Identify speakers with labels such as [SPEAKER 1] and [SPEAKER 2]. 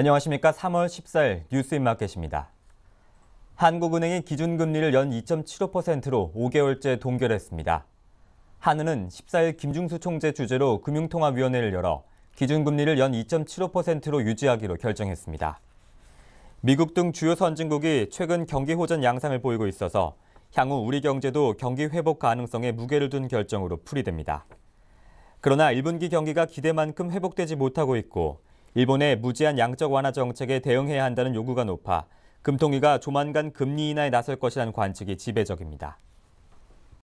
[SPEAKER 1] 안녕하십니까. 3월 14일 뉴스인마켓입니다. 한국은행이 기준금리를 연 2.75%로 5개월째 동결했습니다. 한은은 14일 김중수 총재 주재로 금융통화위원회를 열어 기준금리를 연 2.75%로 유지하기로 결정했습니다. 미국 등 주요 선진국이 최근 경기 호전 양상을 보이고 있어서 향후 우리 경제도 경기 회복 가능성에 무게를 둔 결정으로 풀이됩니다. 그러나 1분기 경기가 기대만큼 회복되지 못하고 있고 일본의 무제한 양적 완화 정책에 대응해야 한다는 요구가 높아 금통위가 조만간 금리 인하에 나설 것이라는 관측이 지배적입니다.